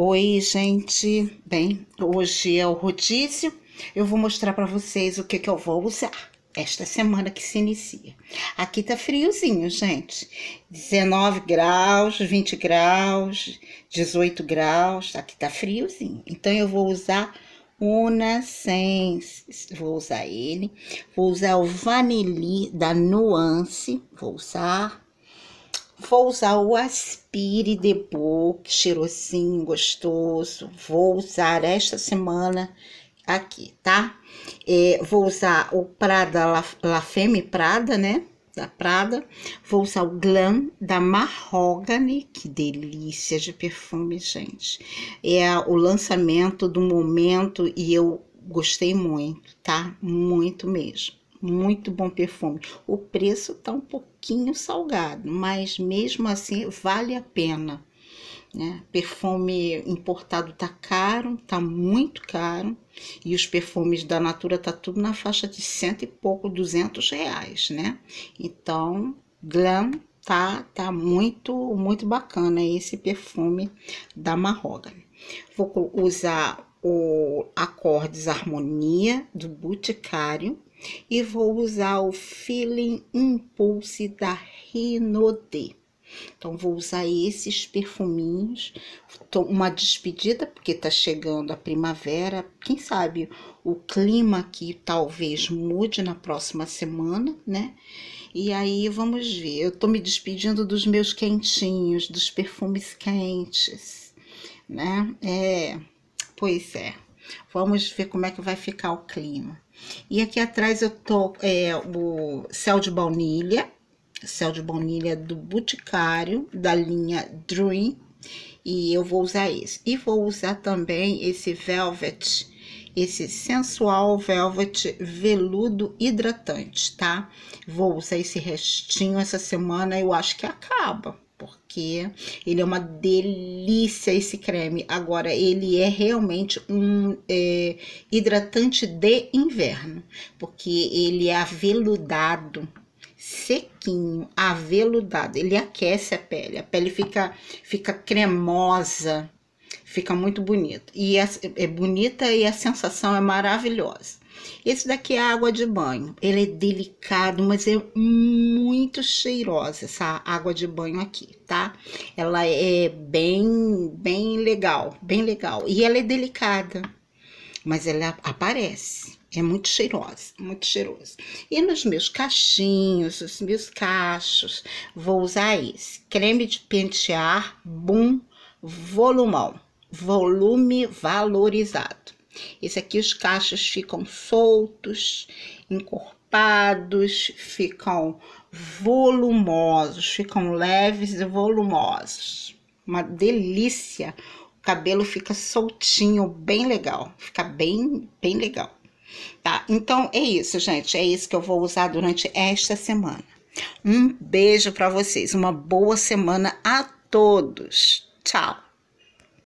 Oi, gente. Bem, hoje é o rodízio. Eu vou mostrar para vocês o que, que eu vou usar esta semana que se inicia. Aqui tá friozinho, gente. 19 graus, 20 graus, 18 graus. Aqui tá friozinho. Então eu vou usar Unasens. Vou usar ele. Vou usar o Vanille da Nuance. Vou usar Vou usar o Aspire de Book, cheirosinho, gostoso. Vou usar esta semana aqui, tá? É, vou usar o Prada, La, La Femme Prada, né? Da Prada. Vou usar o Glam da Mahogany. Que delícia de perfume, gente. É o lançamento do momento e eu gostei muito, tá? Muito mesmo muito bom perfume. O preço tá um pouquinho salgado, mas mesmo assim vale a pena. Né? Perfume importado tá caro, tá muito caro, e os perfumes da Natura tá tudo na faixa de cento e pouco, duzentos reais, né? Então, Glam tá tá muito muito bacana esse perfume da Marroga. Vou usar o Acordes Harmonia do Boticário e vou usar o Feeling Impulse da Rinode. Então, vou usar esses perfuminhos, uma despedida, porque tá chegando a primavera. Quem sabe o clima aqui talvez mude na próxima semana, né? E aí vamos ver. Eu tô me despedindo dos meus quentinhos, dos perfumes quentes, né? É, pois é. Vamos ver como é que vai ficar o clima. E aqui atrás eu tô é, o céu de baunilha, céu de baunilha do Boticário, da linha Dream, e eu vou usar esse. E vou usar também esse Velvet, esse sensual velvet veludo hidratante, tá? Vou usar esse restinho essa semana, eu acho que acaba porque ele é uma delícia esse creme. Agora, ele é realmente um é, hidratante de inverno, porque ele é aveludado, sequinho, aveludado. Ele aquece a pele, a pele fica, fica cremosa, fica muito bonita. E é, é bonita e a sensação é maravilhosa. Esse daqui é água de banho. Ele é delicado, mas é hum, muito cheirosa essa água de banho aqui, tá? Ela é bem, bem legal, bem legal. E ela é delicada, mas ela aparece. É muito cheirosa, muito cheirosa. E nos meus cachinhos, os meus cachos, vou usar esse creme de pentear Boom Volumão, volume valorizado. Esse aqui os cachos ficam soltos, encorpados encorpados, ficam volumosos, ficam leves e volumosos. Uma delícia. O cabelo fica soltinho, bem legal. Fica bem, bem legal. Tá? Então é isso, gente. É isso que eu vou usar durante esta semana. Um beijo para vocês. Uma boa semana a todos. Tchau.